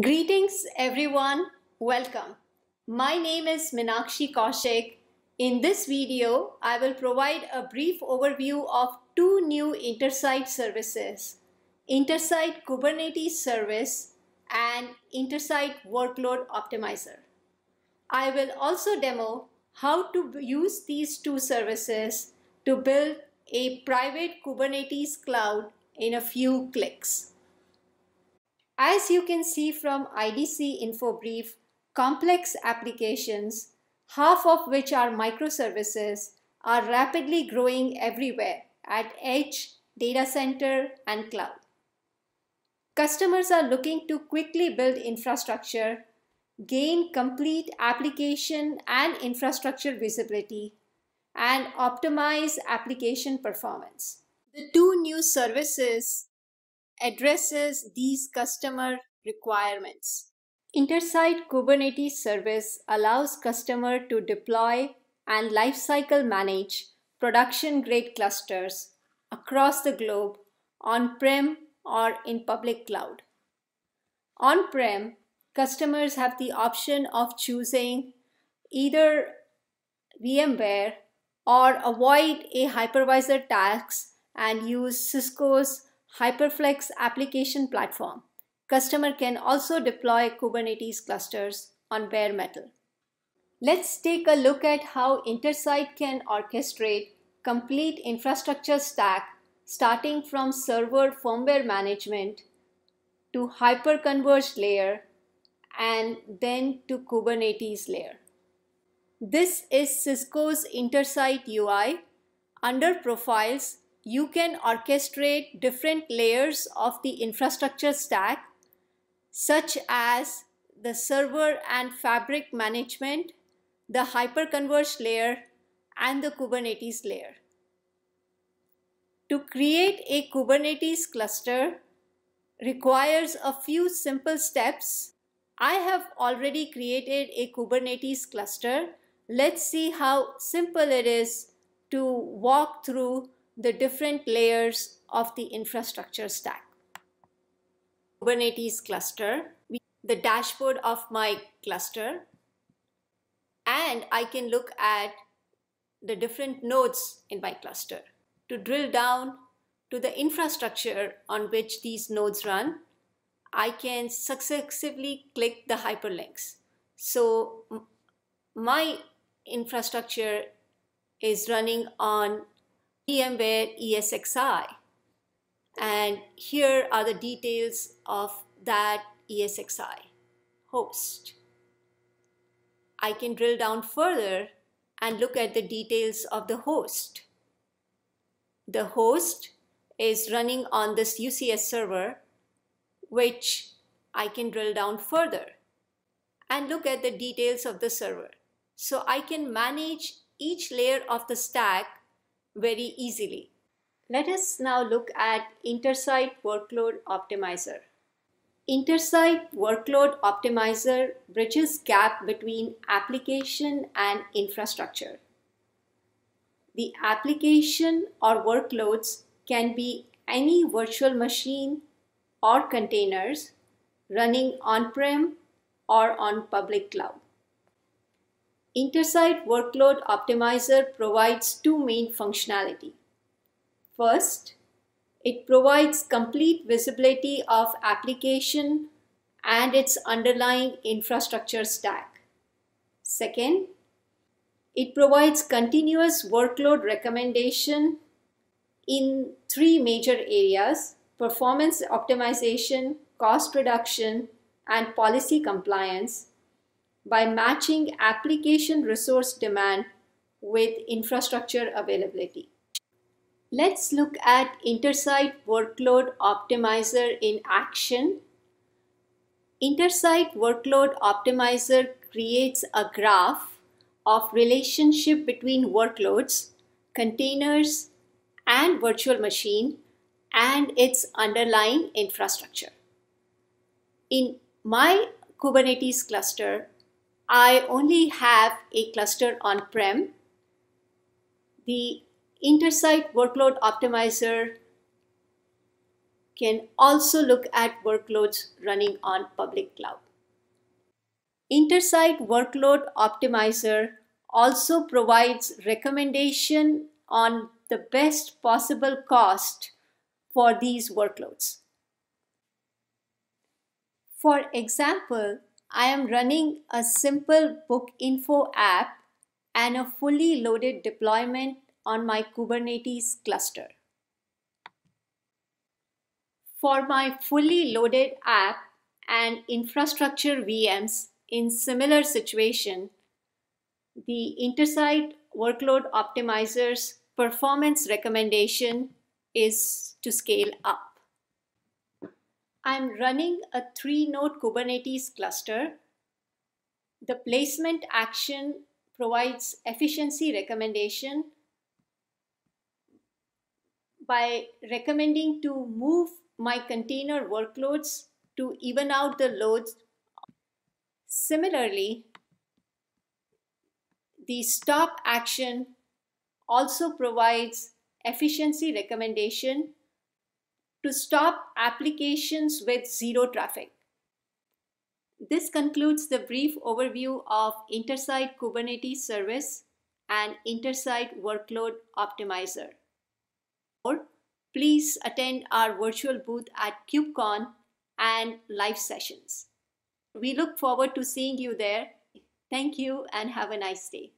Greetings, everyone. Welcome. My name is Minakshi Kaushik. In this video, I will provide a brief overview of two new InterSite services, InterSite Kubernetes Service and InterSite Workload Optimizer. I will also demo how to use these two services to build a private Kubernetes cloud in a few clicks. As you can see from IDC info brief, complex applications, half of which are microservices, are rapidly growing everywhere at edge, data center, and cloud. Customers are looking to quickly build infrastructure, gain complete application and infrastructure visibility, and optimize application performance. The two new services addresses these customer requirements. Intersite Kubernetes service allows customer to deploy and lifecycle manage production grade clusters across the globe on-prem or in public cloud. On-prem, customers have the option of choosing either VMware or avoid a hypervisor tax and use Cisco's Hyperflex application platform, customer can also deploy Kubernetes clusters on bare metal. Let's take a look at how Intersight can orchestrate complete infrastructure stack starting from server firmware management to hyperconverged layer and then to Kubernetes layer. This is Cisco's Intersight UI. Under Profiles, you can orchestrate different layers of the infrastructure stack, such as the server and fabric management, the hyperconverged layer, and the Kubernetes layer. To create a Kubernetes cluster requires a few simple steps. I have already created a Kubernetes cluster. Let's see how simple it is to walk through the different layers of the infrastructure stack. Kubernetes cluster, the dashboard of my cluster, and I can look at the different nodes in my cluster to drill down to the infrastructure on which these nodes run. I can successively click the hyperlinks. So my infrastructure is running on EMBED ESXi. And here are the details of that ESXi host. I can drill down further and look at the details of the host. The host is running on this UCS server, which I can drill down further and look at the details of the server. So I can manage each layer of the stack very easily. Let us now look at Intersite Workload Optimizer. Intersite Workload Optimizer bridges gap between application and infrastructure. The application or workloads can be any virtual machine or containers running on-prem or on public cloud. Intersite Workload Optimizer provides two main functionality. First, it provides complete visibility of application and its underlying infrastructure stack. Second, it provides continuous workload recommendation in three major areas, performance optimization, cost reduction, and policy compliance by matching application resource demand with infrastructure availability. Let's look at Intersite Workload Optimizer in action. Intersite Workload Optimizer creates a graph of relationship between workloads, containers, and virtual machine and its underlying infrastructure. In my Kubernetes cluster, I only have a cluster on-prem, the intersite workload optimizer can also look at workloads running on public cloud. Intersite workload optimizer also provides recommendation on the best possible cost for these workloads. For example, I am running a simple book info app and a fully loaded deployment on my Kubernetes cluster. For my fully loaded app and infrastructure VMs in similar situation, the InterSite workload optimizer's performance recommendation is to scale up. I'm running a three node Kubernetes cluster. The placement action provides efficiency recommendation by recommending to move my container workloads to even out the loads. Similarly, the stop action also provides efficiency recommendation to stop applications with zero traffic. This concludes the brief overview of InterSite Kubernetes Service and InterSite Workload Optimizer. Or please attend our virtual booth at KubeCon and live sessions. We look forward to seeing you there. Thank you and have a nice day.